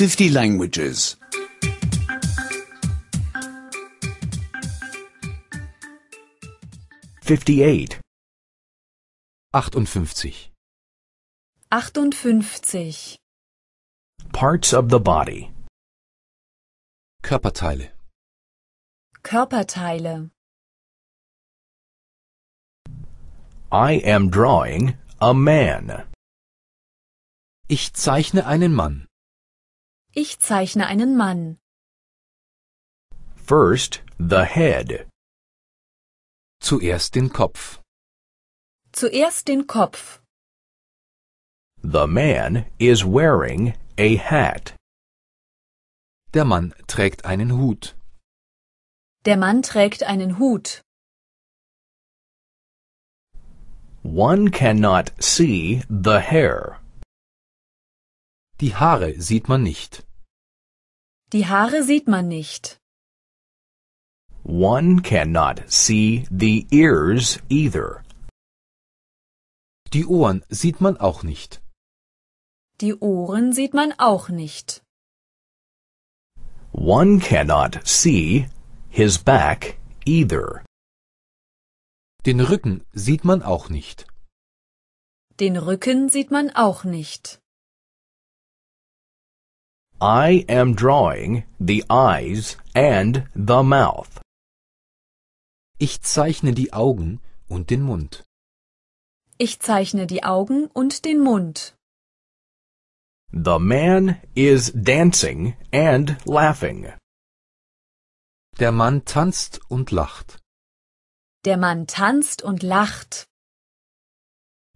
50 languages. 58. 58. Parts of the body. Körperteile. Körperteile. I am drawing a man. Ich zeichne einen Mann. Ich zeichne einen Mann. First, the head. Zuerst den Kopf. Zuerst den Kopf. The man is wearing a hat. Der Mann trägt einen Hut. Der Mann trägt einen Hut. One cannot see the hair. Die Haare sieht man nicht. Die Haare sieht man nicht. One cannot see the ears either. Die Ohren sieht man auch nicht. Die Ohren sieht man auch nicht. One cannot see his back either. Den Rücken sieht man auch nicht. Den Rücken sieht man auch nicht. I am drawing the eyes and the mouth. Ich zeichne die Augen und den Mund. Ich zeichne die Augen und den Mund. The man is dancing and laughing. Der Mann tanzt und lacht. Der Mann tanzt und lacht.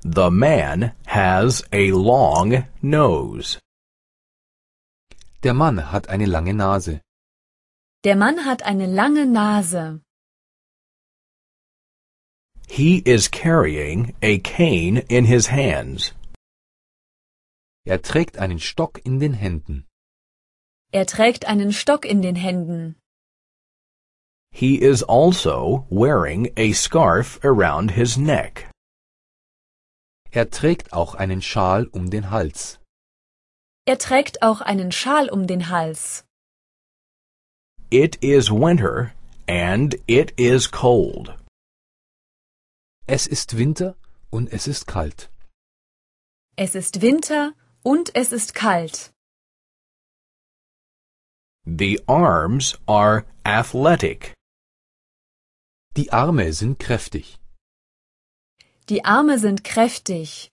The man has a long nose. Der Mann hat eine lange Nase. Der Mann hat eine lange Nase. He is carrying a cane in his hands. Er trägt einen Stock in den Händen. Er trägt einen Stock in den Händen. He is also wearing a scarf around his neck. Er trägt auch einen Schal um den Hals. Er trägt auch einen Schal um den Hals. It is winter and it is cold. Es ist Winter und es ist kalt. Es ist Winter und es ist kalt. The arms are athletic. Die Arme sind kräftig. Die Arme sind kräftig.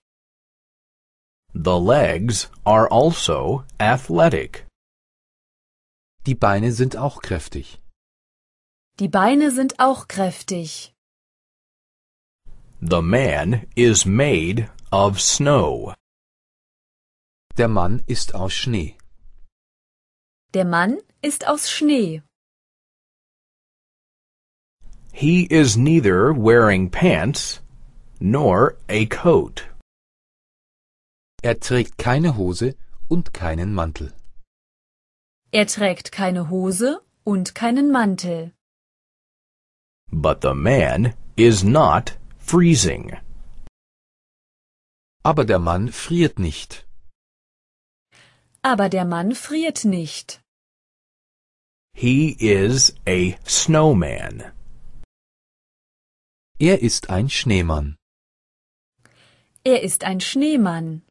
The legs are also athletic. Die Beine sind auch kräftig. Die Beine sind auch kräftig. The man is made of snow. Der Mann ist aus Schnee. Der Mann ist aus Schnee. He is neither wearing pants nor a coat. Er trägt keine Hose und keinen Mantel. Er trägt keine Hose und keinen Mantel. But the man is not freezing. Aber der Mann friert nicht. Aber der Mann friert nicht. He is a snowman. Er ist ein Schneemann. Er ist ein Schneemann.